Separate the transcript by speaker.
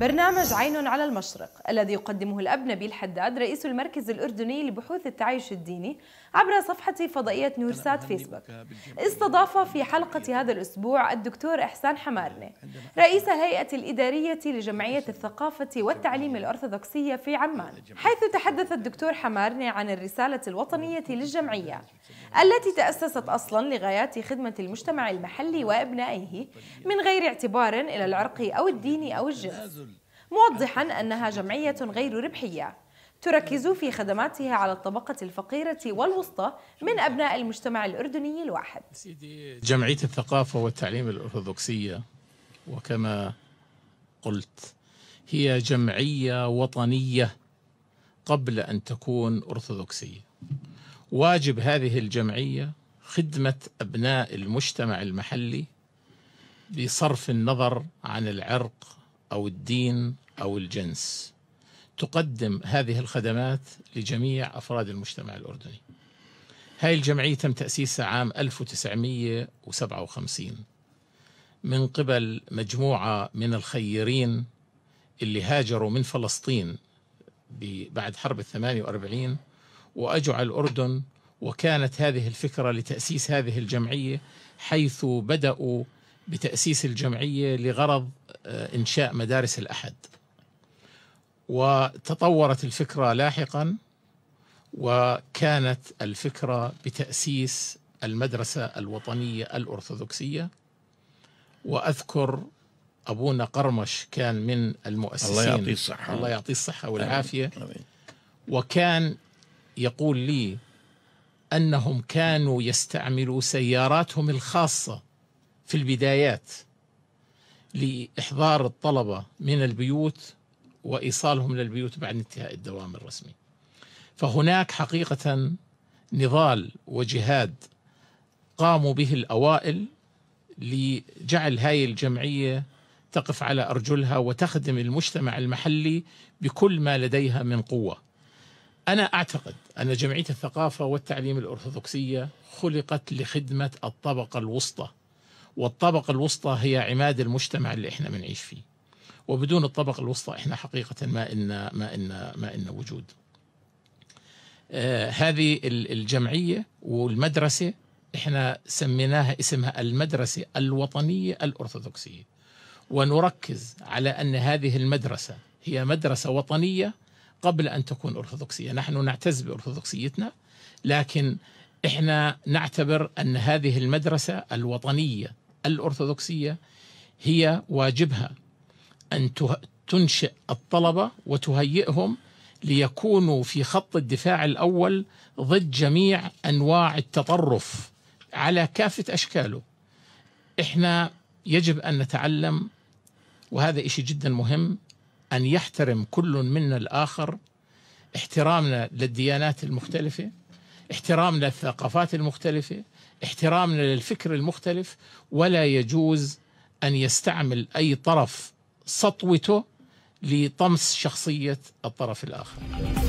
Speaker 1: برنامج عين على المشرق الذي يقدمه الأب نبيل حداد رئيس المركز الأردني لبحوث التعايش الديني عبر صفحة فضائية نورسات فيسبوك استضاف في حلقة هذا الأسبوع الدكتور إحسان حمارنة رئيس هيئة الإدارية لجمعية الثقافة والتعليم الأرثوذكسية في عمان حيث تحدث الدكتور حمارنة عن الرسالة الوطنية للجمعية التي تأسست أصلا لغايات خدمة المجتمع المحلي وأبنائه من غير اعتبار إلى العرق أو الدين أو الجنس موضحا أنها جمعية غير ربحية تركز في خدماتها على الطبقة الفقيرة والوسطى من أبناء المجتمع الأردني الواحد سيدي
Speaker 2: جمعية الثقافة والتعليم الأرثوذكسية وكما قلت هي جمعية وطنية قبل أن تكون أرثوذكسية واجب هذه الجمعية خدمة أبناء المجتمع المحلي بصرف النظر عن العرق أو الدين أو الجنس تقدم هذه الخدمات لجميع أفراد المجتمع الأردني هاي الجمعية تم تأسيسها عام 1957 من قبل مجموعة من الخيرين اللي هاجروا من فلسطين بعد حرب الثمانية وأربعين وأجوا على الأردن وكانت هذه الفكرة لتأسيس هذه الجمعية حيث بدأوا بتأسيس الجمعية لغرض آه، إنشاء مدارس الأحد وتطورت الفكرة لاحقا وكانت الفكرة بتأسيس المدرسة الوطنية الأرثوذكسية وأذكر أبونا قرمش كان من المؤسسين الله يعطيه الصحة الله يعطيه الصحة والعافية وكان يقول لي أنهم كانوا يستعملوا سياراتهم الخاصة في البدايات لإحضار الطلبة من البيوت وإيصالهم للبيوت بعد انتهاء الدوام الرسمي فهناك حقيقة نضال وجهاد قاموا به الأوائل لجعل هاي الجمعية تقف على أرجلها وتخدم المجتمع المحلي بكل ما لديها من قوة أنا أعتقد أن جمعية الثقافة والتعليم الأرثوذكسية خلقت لخدمة الطبقة الوسطى والطبقة الوسطى هي عماد المجتمع اللي احنا بنعيش فيه وبدون الطبقة الوسطى احنا حقيقة ما إلنا ما إلنا ما إلنا وجود آه هذه الجمعية والمدرسة احنا سميناها اسمها المدرسة الوطنية الأرثوذكسية ونركز على أن هذه المدرسة هي مدرسة وطنية قبل أن تكون أرثوذكسية نحن نعتز بأرثوذكسيتنا لكن احنا نعتبر أن هذه المدرسة الوطنية الأرثوذكسية هي واجبها أن تنشئ الطلبة وتهيئهم ليكونوا في خط الدفاع الأول ضد جميع أنواع التطرف على كافة أشكاله إحنا يجب أن نتعلم وهذا إشي جدا مهم أن يحترم كل منا الآخر احترامنا للديانات المختلفة احترامنا للثقافات المختلفة احترامنا للفكر المختلف ولا يجوز أن يستعمل أي طرف سطوته لطمس شخصية الطرف الآخر